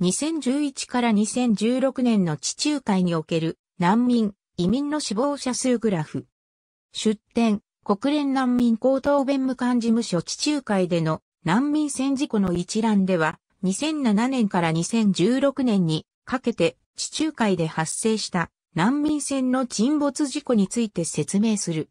2011から2016年の地中海における難民、移民の死亡者数グラフ。出展、国連難民高等弁務官事務所地中海での難民船事故の一覧では、2007年から2016年にかけて地中海で発生した難民船の沈没事故について説明する。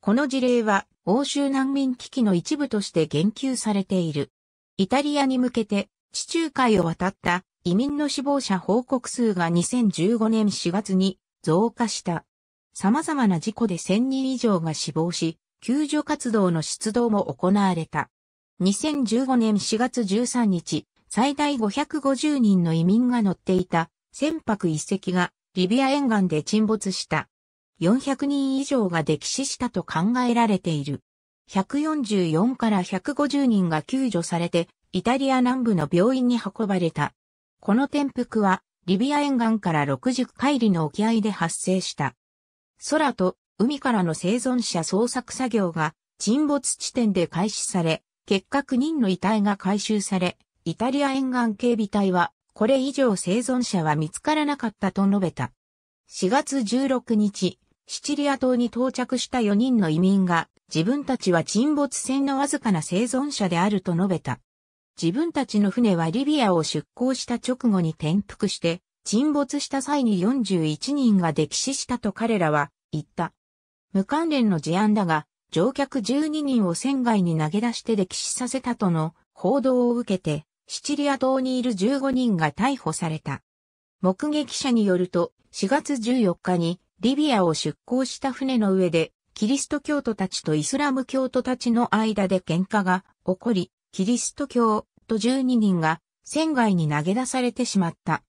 この事例は欧州難民危機の一部として言及されている。イタリアに向けて地中海を渡った移民の死亡者報告数が2015年4月に増加した。様々な事故で1000人以上が死亡し、救助活動の出動も行われた。2015年4月13日、最大550人の移民が乗っていた船舶一隻がリビア沿岸で沈没した。400人以上が溺死したと考えられている。144から150人が救助されて、イタリア南部の病院に運ばれた。この転覆は、リビア沿岸から60海里の沖合で発生した。空と海からの生存者捜索作業が沈没地点で開始され、結果9人の遺体が回収され、イタリア沿岸警備隊は、これ以上生存者は見つからなかったと述べた。4月16日、シチリア島に到着した4人の移民が、自分たちは沈没船のわずかな生存者であると述べた。自分たちの船はリビアを出港した直後に転覆して、沈没した際に41人が溺死したと彼らは言った。無関連の事案だが、乗客12人を船外に投げ出して溺死させたとの報道を受けて、シチリア島にいる15人が逮捕された。目撃者によると、4月14日にリビアを出港した船の上で、キリスト教徒たちとイスラム教徒たちの間で喧嘩が起こり、キリスト教夫12人が船外に投げ出されてしまった。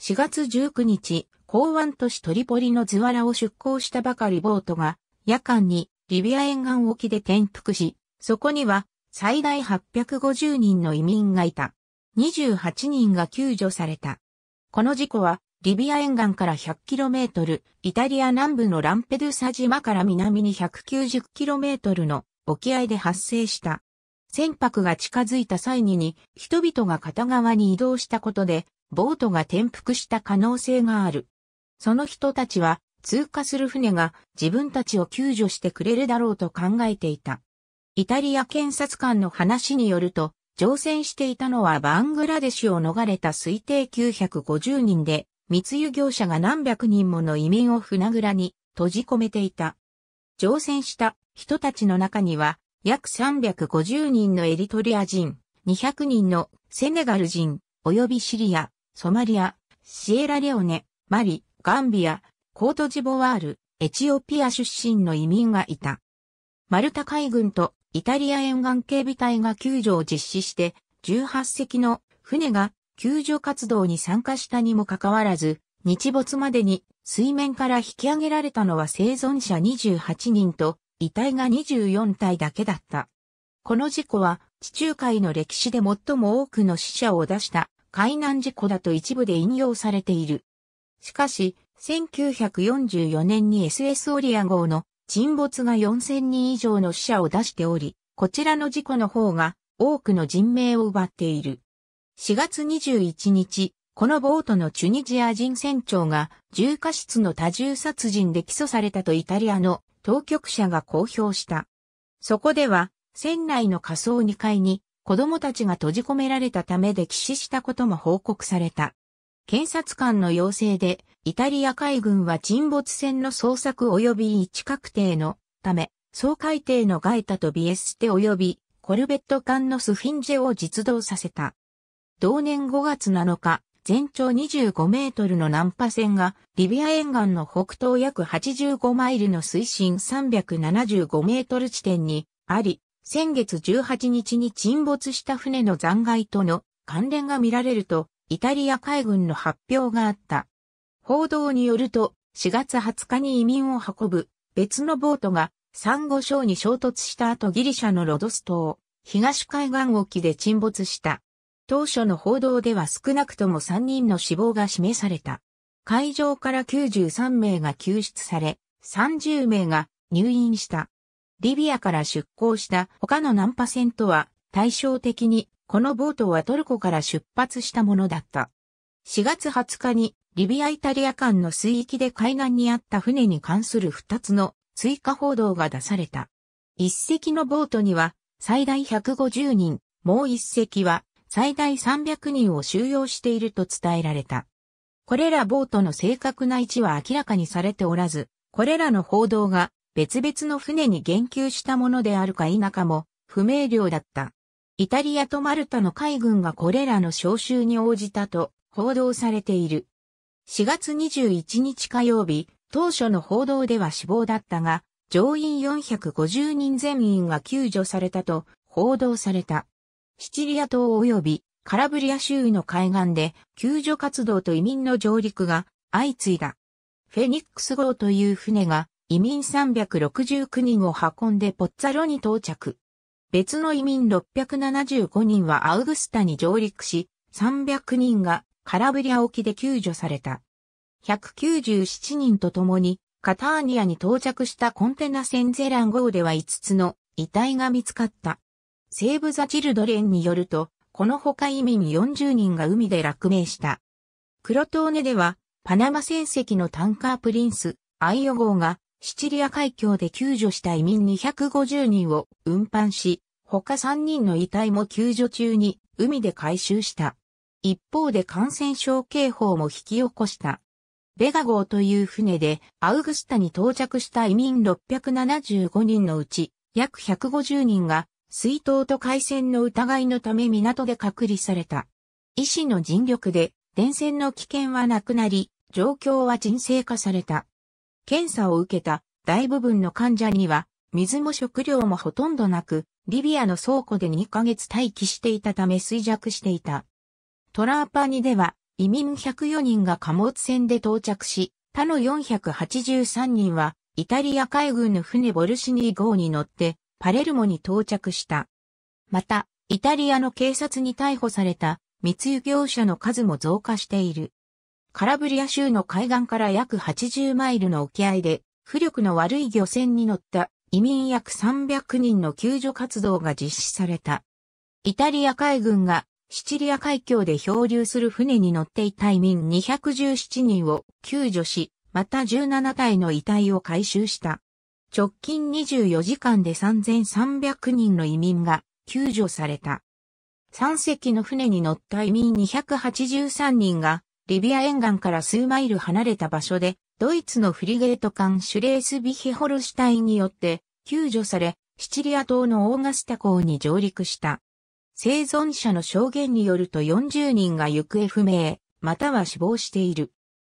4月19日、港湾都市トリポリのズワラを出港したばかりボートが夜間にリビア沿岸沖で転覆し、そこには最大850人の移民がいた。28人が救助された。この事故はリビア沿岸から 100km、イタリア南部のランペドゥサ島から南に 190km の沖合で発生した。船舶が近づいた際にに、人々が片側に移動したことで、ボートが転覆した可能性がある。その人たちは、通過する船が自分たちを救助してくれるだろうと考えていた。イタリア検察官の話によると、乗船していたのはバングラデシュを逃れた推定950人で、密輸業者が何百人もの移民を船倉に閉じ込めていた。乗船した人たちの中には約350人のエリトリア人、200人のセネガル人、及びシリア、ソマリア、シエラレオネ、マリ、ガンビア、コートジボワール、エチオピア出身の移民がいた。マルタ海軍とイタリア沿岸警備隊が救助を実施して、18隻の船が救助活動に参加したにもかかわらず、日没までに水面から引き上げられたのは生存者28人と遺体が24体だけだった。この事故は地中海の歴史で最も多くの死者を出した海難事故だと一部で引用されている。しかし、1944年に SS オリア号の沈没が4000人以上の死者を出しており、こちらの事故の方が多くの人命を奪っている。4月21日、このボートのチュニジア人船長が重過失の多重殺人で起訴されたとイタリアの当局者が公表した。そこでは、船内の仮想2階に子供たちが閉じ込められたため溺死したことも報告された。検察官の要請で、イタリア海軍は沈没船の捜索及び位置確定のため、総海底のガイタとビエステ及びコルベット艦のスフィンジェを実動させた。同年5月7日、全長25メートルの難破船が、リビア沿岸の北東約85マイルの水深375メートル地点にあり、先月18日に沈没した船の残骸との関連が見られると、イタリア海軍の発表があった。報道によると、4月20日に移民を運ぶ別のボートが、サンゴ礁に衝突した後ギリシャのロドス島、東海岸沖で沈没した。当初の報道では少なくとも3人の死亡が示された。会場から93名が救出され、30名が入院した。リビアから出港した他の何パセントは対照的にこのボートはトルコから出発したものだった。4月20日にリビアイタリア間の水域で海岸にあった船に関する2つの追加報道が出された。1隻のボートには最大150人、もう1隻は最大300人を収容していると伝えられた。これらボートの正確な位置は明らかにされておらず、これらの報道が別々の船に言及したものであるか否かも不明瞭だった。イタリアとマルタの海軍がこれらの招集に応じたと報道されている。4月21日火曜日、当初の報道では死亡だったが、乗員450人全員が救助されたと報道された。シチリア島及びカラブリア州の海岸で救助活動と移民の上陸が相次いだ。フェニックス号という船が移民369人を運んでポッツァロに到着。別の移民675人はアウグスタに上陸し、300人がカラブリア沖で救助された。197人と共にカターニアに到着したコンテナ船ゼラン号では5つの遺体が見つかった。セーブ・ザ・チルドレンによると、この他移民40人が海で落命した。クロトーネでは、パナマ船籍のタンカープリンス、アイオ号が、シチリア海峡で救助した移民250人を運搬し、他3人の遺体も救助中に海で回収した。一方で感染症警報も引き起こした。ベガ号という船でアウグスタに到着した移民675人のうち約150人が水筒と海戦の疑いのため港で隔離された。医師の尽力で、電線の危険はなくなり、状況は沈静化された。検査を受けた大部分の患者には、水も食料もほとんどなく、リビアの倉庫で2ヶ月待機していたため衰弱していた。トラーパニでは、移民104人が貨物船で到着し、他の483人は、イタリア海軍の船ボルシニー号に乗って、パレルモに到着した。また、イタリアの警察に逮捕された密輸業者の数も増加している。カラブリア州の海岸から約80マイルの沖合で、浮力の悪い漁船に乗った移民約300人の救助活動が実施された。イタリア海軍がシチリア海峡で漂流する船に乗っていた移民217人を救助し、また17体の遺体を回収した。直近24時間で3300人の移民が救助された。3隻の船に乗った移民283人が、リビア沿岸から数マイル離れた場所で、ドイツのフリゲート艦シュレースビヒホルシュタインによって救助され、シチリア島のオーガスタ港に上陸した。生存者の証言によると40人が行方不明、または死亡している。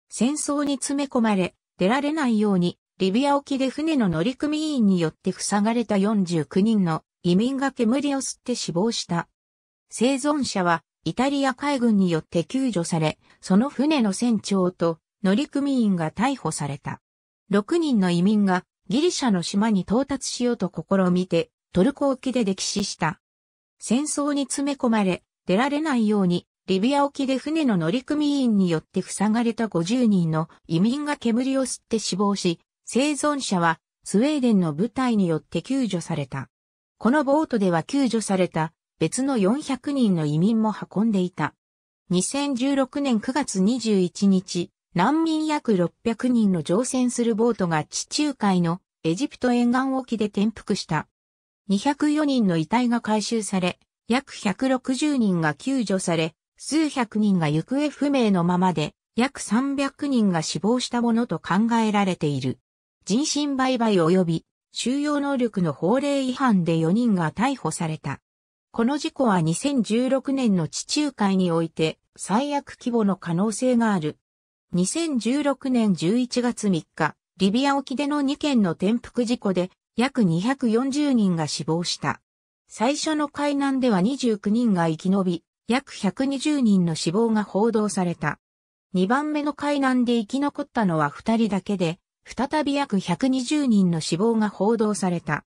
戦争に詰め込まれ、出られないようにリビア沖で船の乗組員によって塞がれた49人の移民が煙を吸って死亡した。生存者はイタリア海軍によって救助され、その船の船長と乗組員が逮捕された。6人の移民がギリシャの島に到達しようと試みて、トルコ沖で溺死した。戦争に詰め込まれ、出られないように、リビア沖で船の乗組員によって塞がれた50人の移民が煙を吸って死亡し、生存者はスウェーデンの部隊によって救助された。このボートでは救助された別の400人の移民も運んでいた。2016年9月21日、難民約600人の乗船するボートが地中海のエジプト沿岸沖で転覆した。204人の遺体が回収され、約160人が救助され、数百人が行方不明のままで、約300人が死亡したものと考えられている。人身売買及び収容能力の法令違反で4人が逮捕された。この事故は2016年の地中海において最悪規模の可能性がある。2016年11月3日、リビア沖での2件の転覆事故で約240人が死亡した。最初の海難では29人が生き延び、約120人の死亡が報道された。2番目の海難で生き残ったのは2人だけで、再び約120人の死亡が報道された。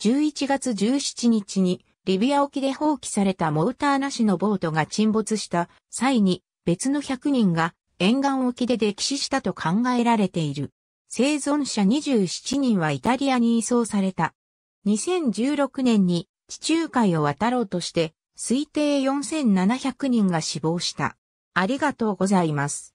11月17日にリビア沖で放棄されたモーターなしのボートが沈没した際に別の100人が沿岸沖で溺死したと考えられている。生存者27人はイタリアに移送された。2016年に地中海を渡ろうとして推定4700人が死亡した。ありがとうございます。